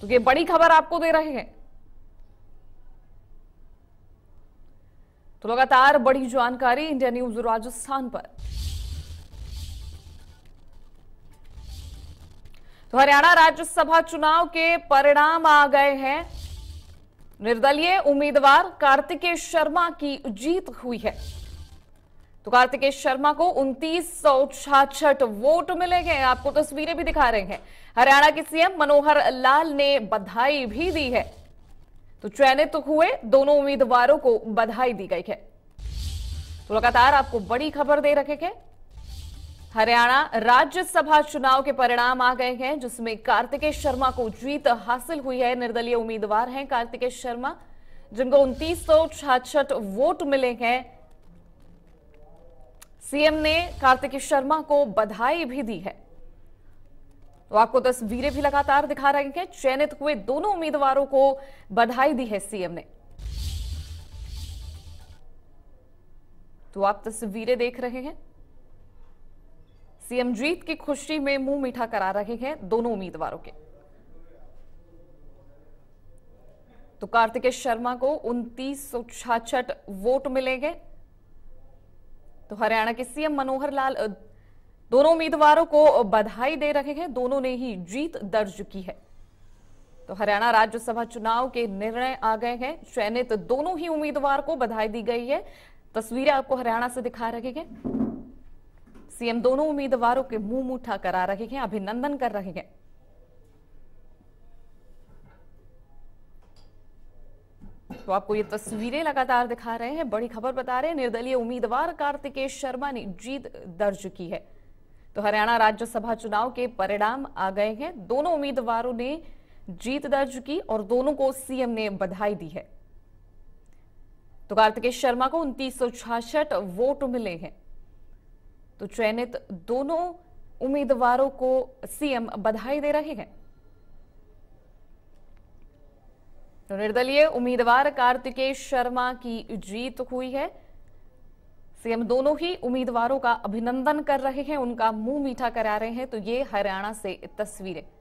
तो ये बड़ी खबर आपको दे रहे हैं तो लगातार बड़ी जानकारी इंडिया न्यूज राजस्थान पर तो हरियाणा राज्यसभा चुनाव के परिणाम आ गए हैं निर्दलीय उम्मीदवार कार्तिकेय शर्मा की जीत हुई है तो कार्तिकेय शर्मा को उनतीस वोट मिले गए आपको तस्वीरें भी दिखा रहे हैं हरियाणा के सीएम मनोहर लाल ने बधाई भी दी है तो चयनित तो हुए दोनों उम्मीदवारों को बधाई दी गई है तो लगातार आपको बड़ी खबर दे रखे हैं हरियाणा राज्यसभा चुनाव के परिणाम आ गए हैं जिसमें कार्तिकेय शर्मा को जीत हासिल हुई है निर्दलीय उम्मीदवार हैं कार्तिकेय शर्मा जिनको उनतीस वोट मिले हैं सीएम ने कार्तिक शर्मा को बधाई भी दी है तो आपको तस्वीरें भी लगातार दिखा रही हैं चयनित हुए दोनों उम्मीदवारों को बधाई दी है सीएम ने तो आप तस्वीरें देख रहे हैं सीएम जीत की खुशी में मुंह मीठा करा रहे हैं दोनों उम्मीदवारों के तो कार्तिकेय शर्मा को उनतीस वोट मिलेंगे तो हरियाणा के सीएम मनोहर लाल दोनों उम्मीदवारों को बधाई दे रहे हैं दोनों ने ही जीत दर्ज की है तो हरियाणा राज्यसभा चुनाव के निर्णय आ गए हैं चयनित दोनों ही उम्मीदवार को बधाई दी गई है तस्वीरें आपको हरियाणा से दिखा रहे हैं सीएम दोनों उम्मीदवारों के मुंह मुठा करा रहे हैं अभिनंदन कर रहे हैं तो आपको ये तस्वीरें लगातार दिखा रहे हैं बड़ी खबर बता रहे हैं निर्दलीय उम्मीदवार कार्तिकेश शर्मा ने जीत दर्ज की है तो हरियाणा राज्यसभा चुनाव के परिणाम आ गए हैं दोनों उम्मीदवारों ने जीत दर्ज की और दोनों को सीएम ने बधाई दी है तो कार्तिकेश शर्मा को उनतीस वोट मिले हैं तो चयनित दोनों उम्मीदवारों को सीएम बधाई दे रहे हैं तो निर्दलीय उम्मीदवार कार्तिकेश शर्मा की जीत हुई है सीएम दोनों ही उम्मीदवारों का अभिनंदन कर रहे हैं उनका मुंह मीठा करा रहे हैं तो ये हरियाणा से तस्वीरें